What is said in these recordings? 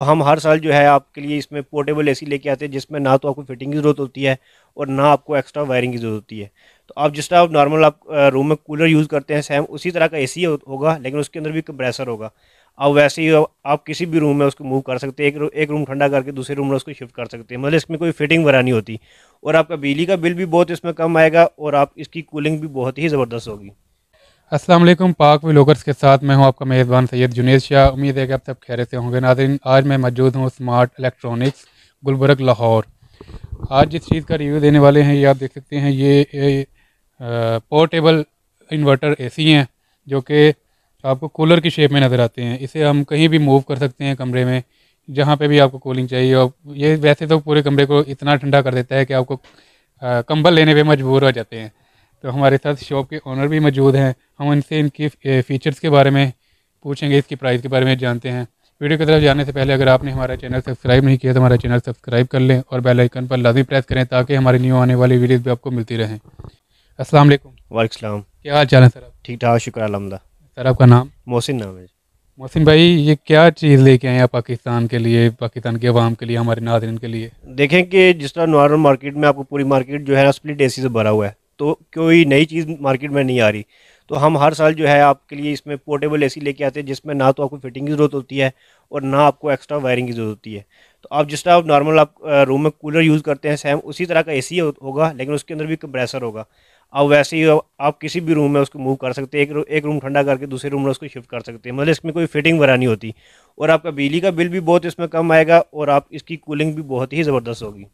तो हम हर साल जो है आपके लिए इसमें पोर्टेबल एसी लेके आते हैं जिसमें ना तो आपको फिटिंग की ज़रूरत होती है और ना आपको एक्स्ट्रा वायरिंग की ज़रूरत होती है तो आप जिस तरह आप नॉर्मल आप रूम में कूलर यूज़ करते हैं सेम उसी तरह का एसी होगा लेकिन उसके अंदर भी कंप्रेसर होगा आप वैसे ही आप किसी भी रूम में उसको मूव कर सकते हैं एक एक रूम ठंडा करके दूसरे रूम में उसको शिफ्ट कर सकते हैं मतलब इसमें कोई फिटिंग वगैरह नहीं होती और आपका बिजली का बिल भी बहुत इसमें कम आएगा और आप इसकी कूलिंग भी बहुत ही ज़बरदस्त होगी अस्सलाम वालेकुम पाक व्लॉगर्स के साथ मैं हूं आपका मेज़बान सैयद जुनेद शाह उम्मीद है कि आप सब खैर से होंगे नाजरीन आज मैं मौजूद हूं स्मार्ट इलेक्ट्रॉनिक्स गुलबर्ग लाहौर आज जिस चीज़ का रिव्यू देने वाले हैं ये आप देख सकते हैं ये, ये पोर्टेबल इन्वर्टर एसी हैं जो कि आपको कूलर की शेप में नज़र आते हैं इसे हम कहीं भी मूव कर सकते हैं कमरे में जहाँ पर भी आपको कूलिंग चाहिए और ये वैसे तो पूरे कमरे को इतना ठंडा कर देता है कि आपको कंबल लेने पर मजबूर हो जाते हैं तो हमारे साथ शॉप के ऑनर भी मौजूद हैं हम उनसे इनकी फ़ीचर्स के बारे में पूछेंगे इसकी प्राइस के बारे में जानते हैं वीडियो की तरफ जाने से पहले अगर आपने हमारा चैनल सब्सक्राइब नहीं किया तो हमारा चैनल सब्सक्राइब कर लें और बेल आइकन पर लाजमी प्रेस करें ताकि हमारी न्यू आने वाली वीडियोस भी आपको मिलती रहें अस्सलाम वालेकुम वालेकुम क्या हाल चाल है सर आप ठीक ठाक शुक्र अलहमदा सर आपका नाम मोहसिन नाम है मोहसिन भाई ये क्या चीज़ लेके आए हैं पाकिस्तान के लिए पाकिस्तान के अवाम के लिए हमारे नाजरन के लिए देखें कि जिस तरह नॉर्मल मार्केट में आपको पूरी मार्केट जो है स्प्लिट ए से भरा हुआ है तो कोई नई चीज़ मार्केट में नहीं आ रही तो हम हर साल जो है आपके लिए इसमें पोर्टेबल एसी लेके आते हैं जिसमें ना तो आपको फिटिंग की ज़रूरत होती है और ना आपको एक्स्ट्रा वायरिंग की ज़रूरत होती है तो आप जिस तरह आप नॉर्मल आप रूम में कूलर यूज़ करते हैं सेम उसी तरह का एसी होगा लेकिन उसके अंदर भी कंप्रेसर होगा आप वैसे ही आप किसी भी रूम में उसको मूव कर सकते हैं एक एक रूम ठंडा करके दूसरे रूम में उसको शिफ्ट कर सकते हैं मतलब इसमें कोई फिटिंग वगैरह नहीं होती और आपका बिजली का बिल भी बहुत इसमें कम आएगा और आप इसकी कूलिंग भी बहुत ही ज़बरदस्त होगी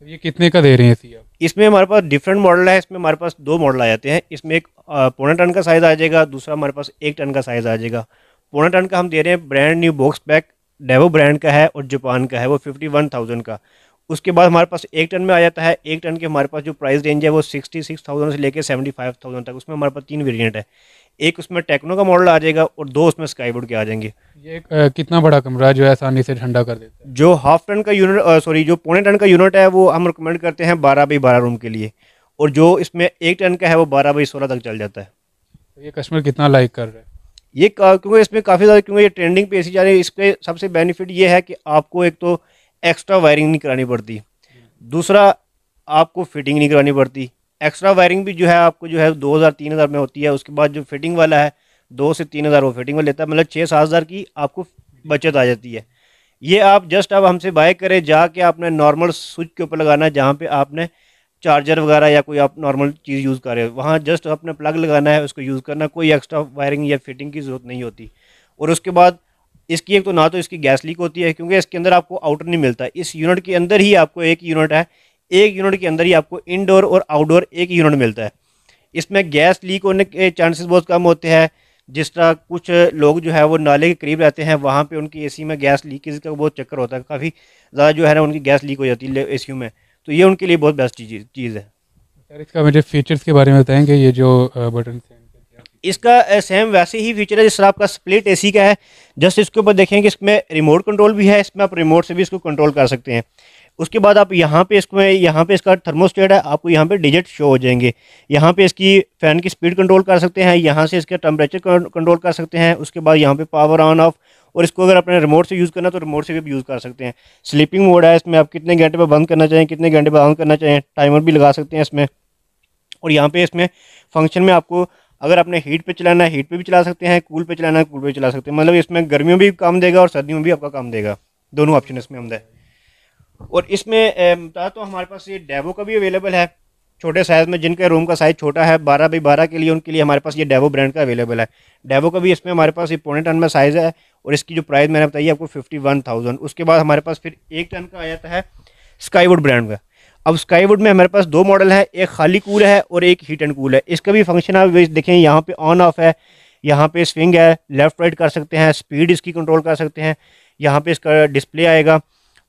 तो ये कितने का दे रहे हैं सी आप इसमें हमारे पास डिफरेंट मॉडल है इसमें हमारे पास दो मॉडल आ जाते हैं इसमें एक पौने टन का साइज़ आ जाएगा दूसरा हमारे पास एक टन का साइज़ आ जाएगा पौने टन का हम दे रहे हैं brand new box pack Daewoo brand का है और जापान का है वो फिफ्टी वन थाउजेंड का उसके बाद हमारे पास एक टन में आ जाता है एक टन के हमारे पास जो प्राइस रेंज है वो सिक्सटी सिक्स थाउजेंड से लेकर सेवेंटी फाइव थाउजेंड तक उसमें हमारे पास तीन वेरिएंट है एक उसमें टेक्नो का मॉडल आ जाएगा और दो उसमें स्काईवुड के आ जाएंगे ये आ, कितना बड़ा कमरा जो है आसानी से ठंडा कर देता है जो हाफ टन का यूनिट सॉरी जो पौने टन का यूनिट है वो हम रिकमेंड करते हैं बारह बाई बारह रूम के लिए और जो इसमें एक टन का है वो बारह बाई सोलह तक चल जाता है तो ये कस्टमर कितना लाइक कर रहा है ये क्योंकि इसमें काफ़ी ज़्यादा क्योंकि ये ट्रेंडिंग पे ऐसी जा रही है इसके सबसे बेनिफिट ये है कि आपको एक तो एक्स्ट्रा वायरिंग नहीं करानी पड़ती दूसरा आपको फिटिंग नहीं करानी पड़ती एक्स्ट्रा वायरिंग भी जो है आपको जो है दो हज़ार तीन हज़ार में होती है उसके बाद जो फिटिंग वाला है दो से तीन हज़ार वो फिटिंग में लेता है मतलब छः सात हज़ार की आपको बचत आ जाती है ये आप जस्ट अब हमसे बाय करें जाके आपने नॉर्मल स्विच के ऊपर लगाना है जहाँ पर आपने चार्जर वगैरह या कोई आप नॉर्मल चीज़ यूज़ करें वहाँ जस्ट आपने प्लग लगाना है उसको यूज़ करना कोई एक्स्ट्रा वायरिंग या फिटिंग की ज़रूरत नहीं होती और उसके बाद इसकी एक तो ना तो इसकी गैस लीक होती है क्योंकि इसके अंदर आपको आउटर नहीं मिलता इस यूनिट के अंदर ही आपको एक यूनिट है एक यूनिट के अंदर ही आपको इनडोर और आउटडोर एक यूनिट मिलता है इसमें गैस लीक होने के चांसेस बहुत कम होते हैं जिस तरह कुछ लोग जो है वो नाले के करीब रहते हैं वहाँ पे उनकी एसी में गैस लीकेज का बहुत चक्कर होता है काफ़ी ज़्यादा जो है ना उनकी गैस लीक हो जाती है एसी में तो ये उनके लिए बहुत बेस्ट चीज़ है सर इसका मुझे फीचर्स के बारे में बताएंगे ये जो बटन है इसका सेम वैसे ही फीचर है जिस तरह आपका स्प्लिट एसी का है जस्ट इसके ऊपर देखें कि इसमें रिमोट कंट्रोल भी है इसमें आप रिमोट से भी इसको कंट्रोल कर सकते हैं उसके बाद आप यहाँ पे इसको यहाँ पे इसका थर्मोस्टेट है आपको यहाँ पे डिजिट शो हो जाएंगे यहाँ पे इसकी फ़ैन की स्पीड कंट्रोल कर सकते हैं यहाँ से इसका टेम्परेचर कंट्रोल कर सकते हैं उसके बाद यहाँ पे पावर ऑन ऑफ और इसको अगर अपने रिमोट से यूज़ करना तो रिमोट से भी यूज़ कर सकते हैं स्लीपिंग मोड है इसमें आप कितने घंटे पर बंद करना चाहें कितने घंटे पर ऑन करना चाहें टाइमर भी लगा सकते हैं इसमें और यहाँ पे इसमें फंक्शन में आपको अगर आपने हीट पे चलाना है हीट पे भी चला सकते हैं कूल पे चलाना है कूल पे चला सकते हैं मतलब इसमें गर्मियों भी काम देगा और सर्दियों में भी आपका काम देगा दोनों ऑप्शन इसमें आमदा है और इसमें बता तो हमारे पास ये डेवो का भी अवेलेबल है छोटे साइज़ में जिनके रूम का साइज़ छोटा है बारह बाई बारह के लिए उनके लिए हमारे पास ये डेवो ब्रांड का अवेलेबल है डेवो का भी इसमें हमारे पास ये पौने टन में साइज़ है और इसकी जो प्राइस मैंने बताई आपको फिफ्टी वन थाउजेंड उसके बाद हमारे पास फिर एक टन का आ जाता है स्काईवुड ब्रांड का अब स्काईवुड में हमारे पास दो मॉडल हैं एक खाली कूल है और एक हीट एंड कूल है इसका भी फंक्शन आप देखें यहाँ पे ऑन ऑफ है यहाँ पे स्विंग है लेफ़्ट राइट कर सकते हैं स्पीड इसकी कंट्रोल कर सकते हैं यहाँ पे इसका डिस्प्ले आएगा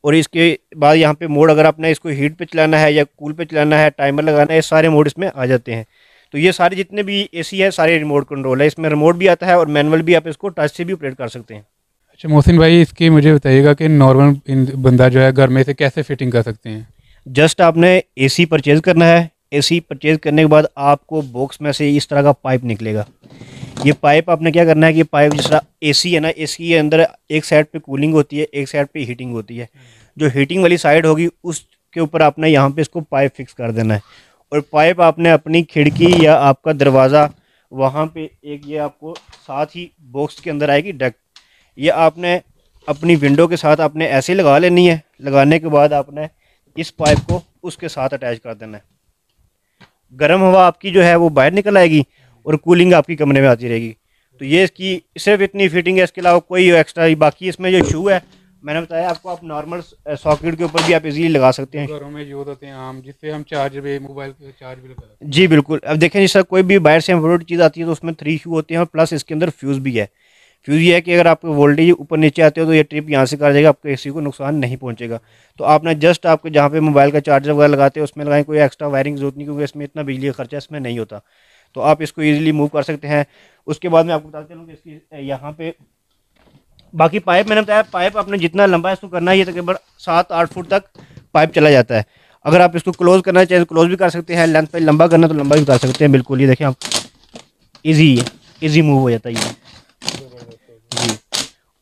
और इसके बाद यहाँ पे मोड अगर आपने इसको हीट पे चलाना है या कूल पे चलाना है टाइमर लगाना है सारे मोड इसमें आ जाते हैं तो ये सारे जितने भी ए है सारे रिमोट कंट्रोल है इसमें रिमोट भी आता है और मैनुअल भी आप इसको टच से भी ऑपरेट कर सकते हैं अच्छा मोहसिन भाई इसकी मुझे बताइएगा कि नॉर्मल बंदा जो है घर में से कैसे फिटिंग कर सकते हैं जस्ट आपने एसी परचेज़ करना है एसी परचेज़ करने के बाद आपको बॉक्स में से इस तरह का पाइप निकलेगा ये पाइप आपने क्या करना है कि पाइप जिस तरह सी है ना सी के अंदर एक साइड पे कूलिंग होती है एक साइड पे हीटिंग होती है जो हीटिंग वाली साइड होगी उसके ऊपर आपने यहाँ पे इसको पाइप फिक्स कर देना है और पाइप आपने अपनी खिड़की या आपका दरवाज़ा वहाँ पे एक ये आपको साथ ही बॉक्स के अंदर आएगी डक ये आपने अपनी विंडो के साथ आपने ऐसे लगा लेनी है लगाने के बाद आपने इस पाइप को उसके साथ अटैच कर देना है गर्म हवा आपकी जो है वो बाहर निकल आएगी और कूलिंग आपकी कमरे में आती रहेगी तो ये इसकी सिर्फ इतनी फिटिंग है इसके अलावा कोई एक्स्ट्रा बाकी इसमें जो शू है मैंने बताया आपको आप नॉर्मल सॉकेट के ऊपर भी आप इजीली लगा सकते हैं घरों में यूज होते हैं आम जिससे हम चार्ज भी मोबाइल चार्ज भी लगा जी बिल्कुल अब देखें जैसा कोई भी बाहर से इम्पोर्टेड चीज़ आती है तो उसमें थ्री शू होते हैं और प्लस इसके अंदर फ्यूज़ भी है क्योंकि यह है कि अगर आपके वोल्टेज ऊपर नीचे आते हो तो ये ट्रिप यहाँ से कर जाएगा आपके एसी को नुकसान नहीं पहुँचेगा तो आपने जस्ट आपके जहाँ पे मोबाइल का चार्जर वगैरह लगाते हैं उसमें लगाएं कोई एक्स्ट्रा वायरिंग जरूरत नहीं क्योंकि इसमें इतना बिजली का खर्चा इसमें नहीं होता तो आप इसको ईजिली मूव कर सकते हैं उसके बाद मैं आपको बता चलूँ कि इसकी यहाँ पर बाकी पाइप मैंने बताया पाइप आपने जितना लंबा इसको करना है तकरीबन सात आठ फुट तक पाइप चला जाता है अगर आप इसको क्लोज करना चाहें तो क्लोज भी कर सकते हैं लेंथ पर लंबा करना तो लंबा भी कर सकते हैं बिल्कुल ये देखें आप ईजी है ईजी मूव हो जाता है ये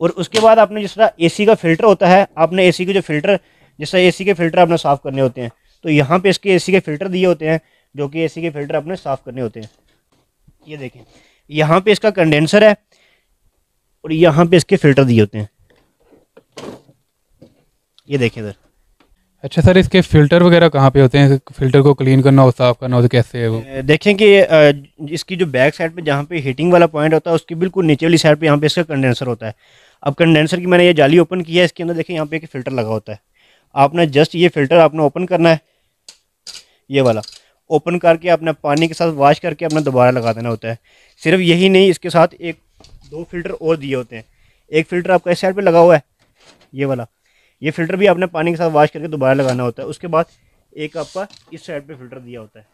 और उसके बाद आपने जिस तरह ए का फ़िल्टर होता है आपने ए के जो फ़िल्टर जिस तरह ए के फ़िल्टर आपने साफ़ करने होते हैं तो यहाँ पे इसके ए के फ़िल्टर दिए होते हैं जो कि ए के फ़िल्टर आपने साफ़ करने होते हैं ये देखें यहाँ पे इसका कंडेंसर है और यहाँ पे इसके फ़िल्टर दिए होते हैं ये देखें सर अच्छा सर इसके फ़िल्टर वगैरह कहाँ पे होते हैं फ़िल्टर को क्लीन करना और साफ़ करना तो कैसे है वो देखें कि इसकी जो बैक साइड पे जहाँ पे हीटिंग वाला पॉइंट होता है उसकी बिल्कुल नीचे वाली साइड पे यहाँ पे इसका कंडेंसर होता है अब कंडेंसर की मैंने ये जाली ओपन किया है इसके अंदर देखें यहाँ पे एक फ़िल्टर लगा होता है आपने जस्ट ये फ़िल्टर आपने ओपन करना है ये वाला ओपन करके आपने पानी के साथ वाश करके अपना दोबारा लगा देना होता है सिर्फ यही नहीं इसके साथ एक दो फिल्टर और दिए होते हैं एक फ़िल्टर आपका इस साइड पर लगा हुआ है ये वाला ये फ़िल्टर भी आपने पानी के साथ वाश करके दोबारा लगाना होता है उसके बाद एक आपका इस साइड पर फ़िल्टर दिया होता है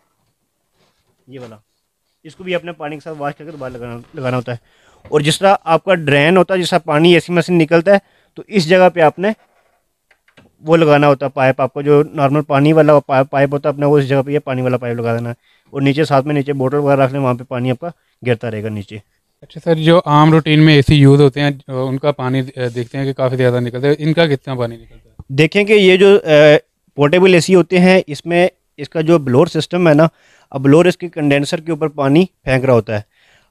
ये वाला इसको भी अपने पानी के साथ वाश करके दोबारा लगाना लगाना होता है और जिस तरह आपका ड्रेन होता है जिस तरह पानी सी मशीन निकलता है तो इस जगह पे आपने वो लगाना होता है पाइप आपको जो नॉर्मल पानी वाला पाइप पाइप होता है अपने वो इस जगह पे ये पानी वाला पाइप लगा देना है और नीचे साथ में नीचे बोतल वगैरह रख लें वहाँ पर पानी आपका गिरता रहेगा नीचे अच्छा सर जो आम रूटीन में एसी यूज़ होते हैं उनका पानी देखते हैं कि काफ़ी ज़्यादा निकलता है इनका कितना पानी निकलता है देखें कि ये जो पोर्टेबल ए होते हैं इसमें इसका जो ब्लोर सिस्टम है ना अब ब्लोर इसके कंडेंसर के ऊपर पानी फेंक रहा होता है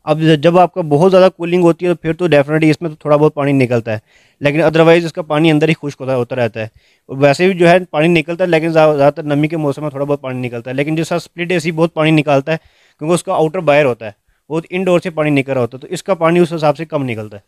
अब जब आपका बहुत ज़्यादा कूलिंग होती है तो फिर तो डेफिनेटली इसमें तो थोड़ा बहुत पानी निकलता है लेकिन अदरवाइज़ इसका पानी अंदर ही खुश्क होता होता रहता है और वैसे भी जो है पानी निकलता है लेकिन ज़्यादातर नमी के मौसम में थोड़ा बहुत पानी निकलता है लेकिन जैसा स्प्लिट ए बहुत पानी निकालता है क्योंकि उसका आउटर बायर होता है बहुत तो इनडोर से पानी निकल रहा होता है तो इसका पानी उस हिसाब से कम निकलता है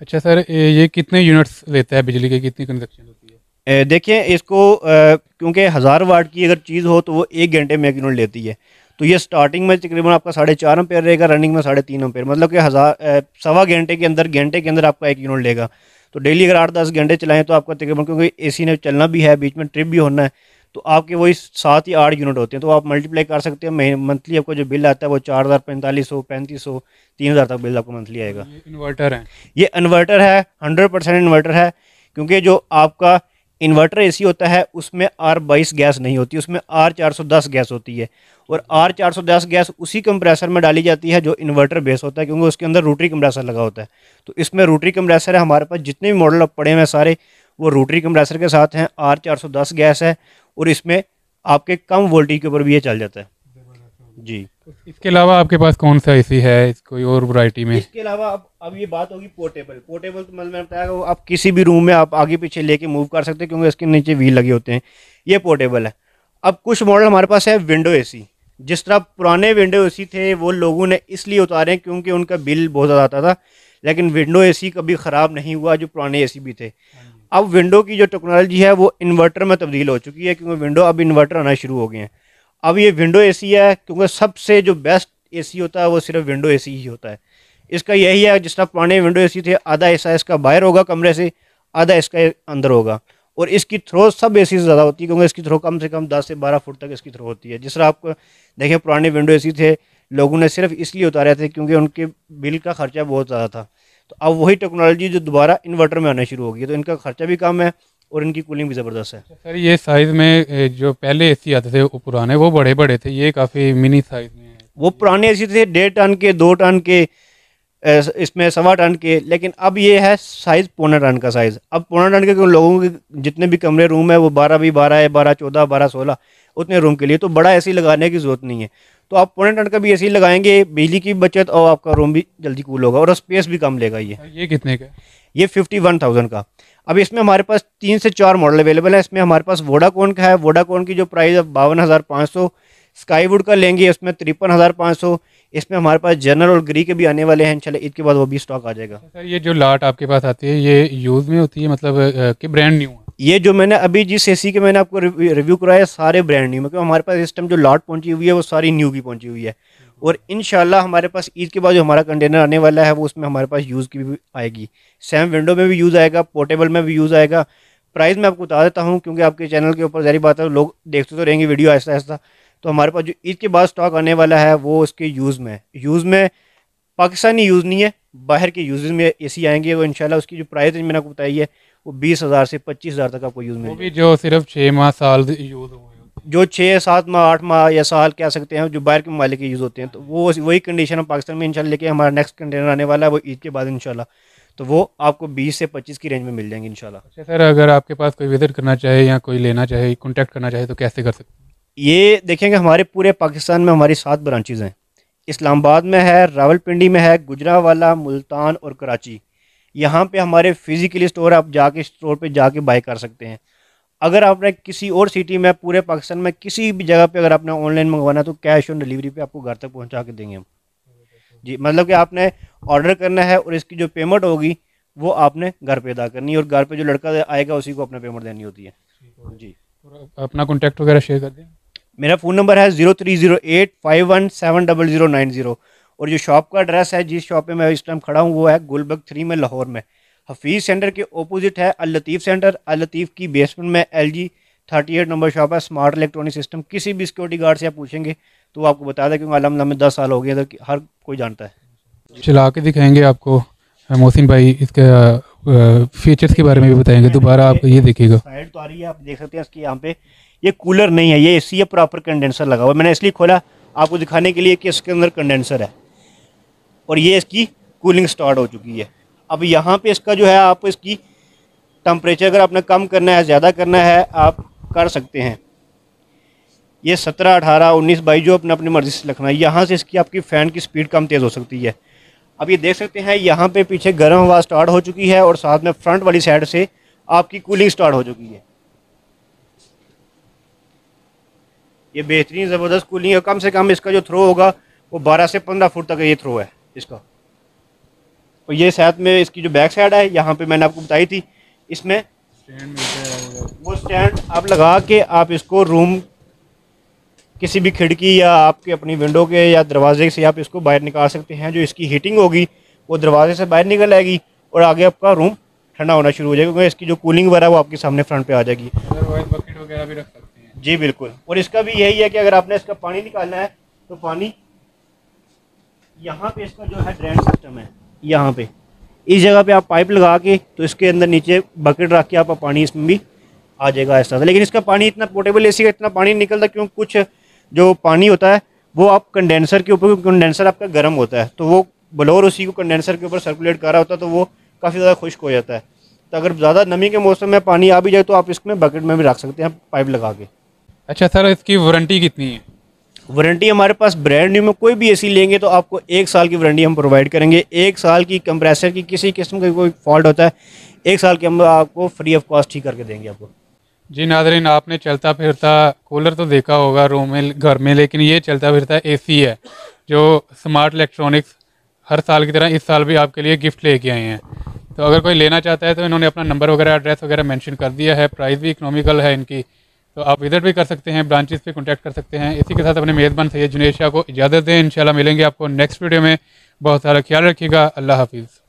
अच्छा सर ये कितने यूनिट्स लेता है बिजली की कितनी कंजक्शन होती है देखिए इसको क्योंकि हज़ार वाट की अगर चीज़ हो तो वो एक घंटे में एक यूनिट लेती है तो ये स्टार्टिंग में तकरीबन आपका साढ़े चार अम्पेयर रहेगा रनिंग में साढ़े तीन अम्पेयर मतलब कि हज़ार सवा घंटे के अंदर घंटे के अंदर आपका एक यूनिट लेगा तो डेली अगर आठ दस घंटे चलाएं तो आपका तकरीबन क्योंकि ए ने चलना भी है बीच में ट्रिप भी होना है तो आपके वही सात या आठ यूनिट होते हैं तो आप मल्टीप्लाई कर सकते हैं मंथली आपको जो बिल आता है वो चार हज़ार पैंतालीस सौ पैंतीस सौ तीन हज़ार तक बिल आपको मंथली आएगा इन्वर्टर है ये इन्वर्टर है हंड्रेड परसेंट इन्वर्टर है क्योंकि जो आपका इन्वर्टर एसी होता है उसमें आर बाईस गैस नहीं होती उसमें आर चार सौ दस गैस होती है और आर चार सौ दस गैस उसी कंप्रेसर में डाली जाती है जो इन्वर्टर बेस होता है क्योंकि उसके अंदर रूटरी कंप्रेसर लगा होता है तो इसमें रूटरी कंप्रेसर है हमारे पास जितने भी मॉडल पड़े हुए हैं सारे वो रूटरी कंप्रेसर के साथ हैं आर चार सौ दस गैस है और इसमें आपके कम वोल्टेज के ऊपर भी ये चल जाता है जी तो इसके अलावा आपके पास कौन सा एसी है कोई और वैरायटी में इसके अलावा अब अब ये बात होगी पोर्टेबल पोर्टेबल तो मतलब मैंने बताया आप किसी भी रूम में आप आगे पीछे लेके मूव कर सकते हैं क्योंकि इसके नीचे व्हील लगे होते हैं ये पोर्टेबल है अब कुछ मॉडल हमारे पास है विंडो सी जिस तरह पुराने विंडो सी थे वो लोगों ने इसलिए उतारे क्योंकि उनका बिल बहुत ज़्यादा आता था लेकिन विंडो सी कभी ख़राब नहीं हुआ जो पुराने सी भी थे हाँ अब विंडो की जो टेक्नोलॉजी है वो इन्वर्टर में तब्दील हो चुकी है क्योंकि विंडो अब इन्वर्टर आना शुरू हो गए हैं अब ये विंडो एसी है क्योंकि सबसे जो बेस्ट एसी होता है वो सिर्फ विंडो एसी ही होता है इसका यही है जिस तरह पुराने विंडो एसी थे आधा ऐसा इसका बाहर होगा कमरे से आधा इसका अंदर होगा और इसकी थ्रो सब ए ज़्यादा होती है क्योंकि इसकी थ्रो कम से कम 10 से 12 फुट तक इसकी थ्रो होती है जिस तरह आपको देखें पुराने विंडो ए थे लोगों ने सिर्फ इसलिए उतारे थे क्योंकि उनके बिल का खर्चा बहुत ज़्यादा था तो अब वही टेक्नोलॉजी जो दोबारा इन्वर्टर में आना शुरू होगी तो इनका खर्चा भी कम है और इनकी कूलिंग भी ज़बरदस्त है सर ये साइज़ में जो पहले ए सी आते थे वो पुराने वो बड़े बड़े थे ये काफ़ी मिनी साइज़ में वो पुराने ए सी थे डेढ़ टन के दो टन के इसमें सवा टन के लेकिन अब ये है साइज़ पौना टन का साइज़ अब पौना टन के लोगों के जितने भी कमरे रूम है वो बारह भी बारह है बारह चौदह बारह सोलह उतने रूम के लिए तो बड़ा ए लगाने की ज़रूरत नहीं है तो आप पौने टन का भी ऐसे ही लगाएंगे बिजली की बचत और आपका रूम भी जल्दी कूल होगा और स्पेस भी कम लेगा ये ये कितने का ये फिफ्टी वन थाउजेंड का अब इसमें हमारे पास तीन से चार मॉडल अवेलेबल है इसमें हमारे पास वोडाकोन का है वोडाकोन की जो प्राइस है बावन हज़ार पाँच सौ स्काईवुड का लेंगे उसमें तिरपन हज़ार पाँच सौ इसमें हमारे पास जनरल और ग्री के भी आने वाले हैं इंशाल्लाह ईद के बाद वो भी स्टॉक आ जाएगा सर अच्छा, ये जो लाट आपके पास आती है ये यूज़ में होती है मतलब कि ब्रांड न्यू ये जो मैंने अभी जिस एसी के मैंने आपको रिव्यू कराया सारे ब्रांड न्यू में क्योंकि हमारे पास इस टाइम जो लॉट पहुंची हुई है वो सारी न्यू की पहुंची हुई है और इन हमारे पास ईद के बाद जो हमारा कंटेनर आने वाला है वो उसमें हमारे पास यूज़ की भी आएगी सेम विंडो में भी यूज़ आएगा पोर्टेबल में भी यूज़ आएगा प्राइस मैं आपको बता देता हूँ क्योंकि आपके चैनल के ऊपर जहरी बात है लोग देखते तो रहेंगे वीडियो ऐसा ऐसा तो हमारे पास जो ईद के बाद स्टॉक आने वाला है वो उसके यूज़ में यूज़ में पाकिस्तानी यूज़ नहीं है बाहर के यूज़ में ए आएंगे और इन उसकी जो प्राइस मैंने आपको बताई है आपको बीस हज़ार से पच्चीस हज़ार तक आपको यूज़ मिलेगी जो सिर्फ छः माह साल यूज़ हो जो छः सात माह आठ माह या साल कह सकते हैं जो बाहर के ममालिक यूज़ होते हैं तो वो वही कंडीशन हम पाकिस्तान में इनशाला लेके हमारा नेक्स्ट कंटेनर आने वाला है वो ईद के बाद इनशाला तो वो आपको 20 से 25 की रेंज में मिल जाएंगे इन अच्छा सर अगर आपके पास कोई विज़िट करना चाहे या कोई लेना चाहे कॉन्टैक्ट करना चाहे तो कैसे कर सकते ये देखेंगे हमारे पूरे पाकिस्तान में हमारी सात ब्रांचेज़ हैं इस्लामाबाद में है रावलपिंडी में है वाला मुल्तान और कराची यहाँ पे हमारे फिज़िकली स्टोर आप जाके स्टोर पे जाके बाई कर सकते हैं अगर आपने किसी और सिटी में पूरे पाकिस्तान में किसी भी जगह पे अगर आपने ऑनलाइन मंगवाना तो कैश ऑन डिलीवरी पे आपको घर तक पहुंचा के देंगे हम जी मतलब कि आपने ऑर्डर करना है और इसकी जो पेमेंट होगी वो आपने घर पे अदा करनी है और घर पे जो लड़का आएगा उसी को अपना पेमेंट देनी होती है जी अपना कॉन्टैक्ट वगैरह शेयर कर दें मेरा फ़ोन नंबर है zero three zero eight five one seven double zero nine zero और जो शॉप का एड्रेस है जिस शॉप पे मैं इस टाइम खड़ा हूँ वो है गुलबर्ग थ्री में लाहौर में हफीज़ सेंटर के अपोजिट है अल लतीफ़ सेंटर अल लतीफ़ की बेसमेंट में L G thirty eight number shop है स्मार्ट इलेक्ट्रॉनिक सिस्टम किसी भी सिक्योरिटी गार्ड से आप पूछेंगे तो आपको बता दें क्योंकि अलहमदा में दस साल हो गया इधर हर कोई जानता है चला के दिखाएंगे आपको मोहसिन भाई इसके फीचर्स के बारे में भी बताएंगे दोबारा आप ये देखिएगा साइड तो आ रही है आप देख सकते हैं इसके यहाँ पे ये कूलर नहीं है ये एसी है प्रॉपर कंडेंसर लगा हुआ है मैंने इसलिए खोला आपको दिखाने के लिए कि इसके अंदर कंडेंसर है और ये इसकी कूलिंग स्टार्ट हो चुकी है अब यहाँ पे इसका जो है आप इसकी टम्परेचर अगर आपने कम करना है ज़्यादा करना है आप कर सकते हैं ये सत्रह अठारह उन्नीस बाईस जो अपने अपनी मर्ज़ी से रखना है यहाँ से इसकी आपकी फ़ैन की स्पीड कम तेज़ हो सकती है अब ये देख सकते हैं यहाँ पे पीछे गर्म हवा स्टार्ट हो चुकी है और साथ में फ्रंट वाली साइड से आपकी कूलिंग स्टार्ट हो चुकी है ये बेहतरीन ज़बरदस्त कूलिंग है कम से कम इसका जो थ्रो होगा वो बारह से पंद्रह फुट तक ये थ्रो है इसका और ये साथ में इसकी जो बैक साइड है यहाँ पे मैंने आपको बताई थी इसमें वो स्टैंड आप लगा के आप इसको रूम किसी भी खिड़की या आपके अपनी विंडो के या दरवाजे से आप इसको बाहर निकाल सकते हैं जो इसकी हीटिंग होगी वो दरवाजे से बाहर निकल आएगी और आगे आपका रूम ठंडा होना शुरू हो जाएगा क्योंकि इसकी जो कूलिंग वगैरह वो आपके सामने फ्रंट पे आ जाएगी वगैरह भी रख सकते हैं जी बिल्कुल और इसका भी यही है कि अगर आपने इसका पानी निकालना है तो पानी यहाँ पे इसका जो है ड्रेन सिस्टम है यहाँ पे इस जगह पे आप पाइप लगा के तो इसके अंदर नीचे बकेट रख के आप पानी इसमें भी आ जाएगा इस तरह लेकिन इसका पानी इतना पोर्टेबल ए का इतना पानी निकलता क्यों कुछ जो पानी होता है वो आप कंडेंसर के ऊपर कंडेंसर आपका गर्म होता है तो वो बलोर उसी को कंडेंसर के ऊपर सर्कुलेट कर रहा होता है तो वो काफ़ी ज़्यादा खुश्क हो जाता है तो अगर ज़्यादा नमी के मौसम में पानी आ भी जाए तो आप इसमें बकेट में भी रख सकते हैं पाइप लगा के अच्छा सर इसकी वारंटी कितनी है वारंटी हमारे पास ब्रांड न्यू में कोई भी एसी लेंगे तो आपको एक साल की वारंटी हम प्रोवाइड करेंगे एक साल की कंप्रेसर की किसी किस्म का कोई फॉल्ट होता है एक साल के हम आपको फ्री ऑफ कॉस्ट ठीक करके देंगे आपको जी नादरीन आपने चलता फिरता कूलर तो देखा होगा रूम में घर में लेकिन ये चलता फिरता ए है जो स्मार्ट इलेक्ट्रॉनिक्स हर साल की तरह इस साल भी आपके लिए गिफ्ट लेके आए हैं तो अगर कोई लेना चाहता है तो इन्होंने अपना नंबर वगैरह एड्रेस वगैरह मेंशन कर दिया है प्राइस भी इकनॉमिकल है इनकी तो आप विजिट भी कर सकते हैं ब्रांचेस पे कॉन्टैक्ट कर सकते हैं इसी के साथ अपने मेज़बान सैद जुनेशा को इजाज़त दें इंशाल्लाह मिलेंगे आपको नेक्स्ट वीडियो में बहुत सारा ख्याल रखिएगा अल्लाह हाफिज़